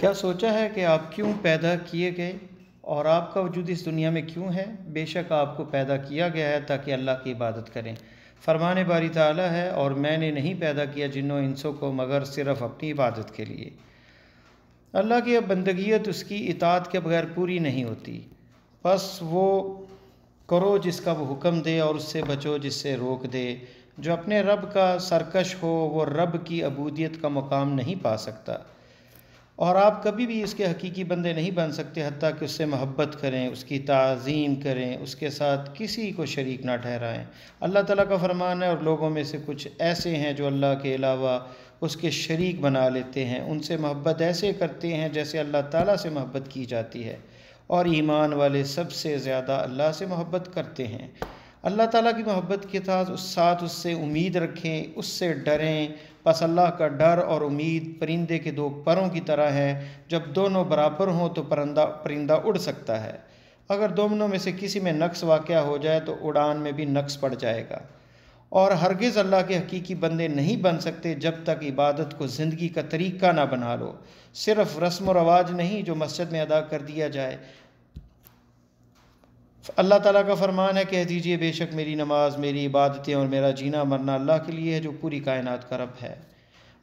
क्या सोचा है कि आप क्यों पैदा किए गए और आपका वजूद इस दुनिया में क्यों है बेशक आपको पैदा किया गया है ताकि अल्लाह की इबादत करें फरमान बारी ताला है और मैंने नहीं पैदा किया जिन्हों इंसों को मगर सिर्फ़ अपनी इबादत के लिए अल्लाह की अब बंदगीत उसकी इतात के बगैर पूरी नहीं होती बस वो करो जिसका वो हुक्म दे और उससे बचो जिससे रोक दे जो अपने रब का सरकश हो वो रब की अबूदियत का मकाम नहीं पा सकता और आप कभी भी इसके हकीकी बंदे नहीं बन सकते हती कि उससे मोहब्बत करें उसकी तज़ीम करें उसके साथ किसी को शरीक ना ठहराएं अल्लाह ताला का फरमान है और लोगों में से कुछ ऐसे हैं जो अल्लाह के अलावा उसके शरीक बना लेते हैं उनसे मोहब्बत ऐसे करते हैं जैसे अल्लाह ताला से मोहब्बत की जाती है और ईमान वाले सबसे ज़्यादा अल्लाह से मोहब्बत करते हैं अल्लाह ताला की मोहब्बत के साथ उस साथ उससे उम्मीद रखें उससे डरें बस अल्लाह का डर और उम्मीद परिंदे के दो परों की तरह है जब दोनों बराबर हों तो परिंदा परिंदा उड़ सकता है अगर दोनों में से किसी में नक्स वाक़ हो जाए तो उड़ान में भी नक्स पड़ जाएगा और हरगिज़ अल्लाह के हकीकी बंदे नहीं बन सकते जब तक इबादत को ज़िंदगी का तरीक़ा ना बना लो सिर्फ़ रस्म व रवाज नहीं जो मस्जिद में अदा कर दिया जाए अल्लाह ताला का फ़रमान है कह दीजिए बेशक मेरी नमाज मेरी इबादतें और मेरा जीना मरना अल्लाह के लिए है जो पूरी कायनात का रब है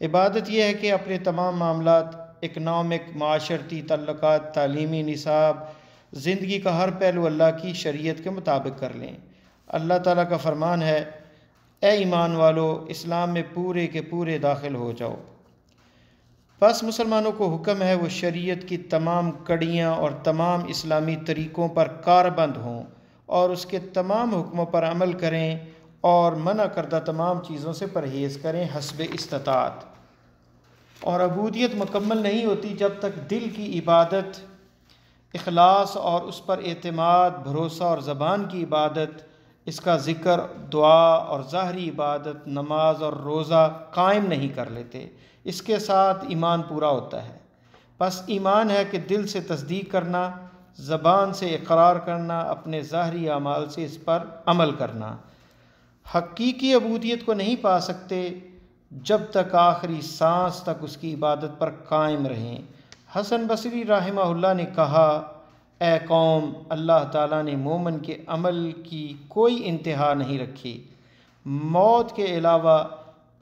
इबादत यह है कि अपने तमाम मामला इकनॉमिक माशरती तल्लक तालीमी निसाब ज़िंदगी का हर पहलू अल्लाह की शरीयत के मुताबिक कर लें अल्लाह ताला का फ़रमान है ए ईमान वालो इस्लाम में पूरे के पूरे दाखिल हो जाओ बस मुसलमानों को हुक्म है वो शरीयत की तमाम कड़ियाँ और तमाम इस्लामी तरीक़ों पर कारबंद हों और उसके तमाम हुक्मों पर अमल करें और मना करदा तमाम चीज़ों से परहेज़ करें हसब इस्तात और अबूदियत मुकम्मल नहीं होती जब तक दिल की इबादत अखलास और उस पर अतमाद भरोसा और ज़बान की इबादत इसका ज़िक्र दुआ और ज़ाहरी इबादत नमाज और रोज़ा कायम नहीं कर लेते इसके साथ ईमान पूरा होता है बस ईमान है कि दिल से तस्दीक करना ज़बान से इकरार करना अपने ज़ाहरी अमाल से इस पर अमल करना हकीकी अबूदियत को नहीं पा सकते जब तक आखिरी सांस तक उसकी इबादत पर कायम रहें हसन बसरी राहिमा ने कहा ए कौम अल्लाह ताला ने मोमन के अमल की कोई इंतहा नहीं रखी मौत के अलावा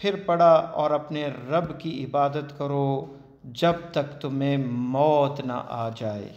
फिर पड़ा और अपने रब की इबादत करो जब तक तुम्हें मौत ना आ जाए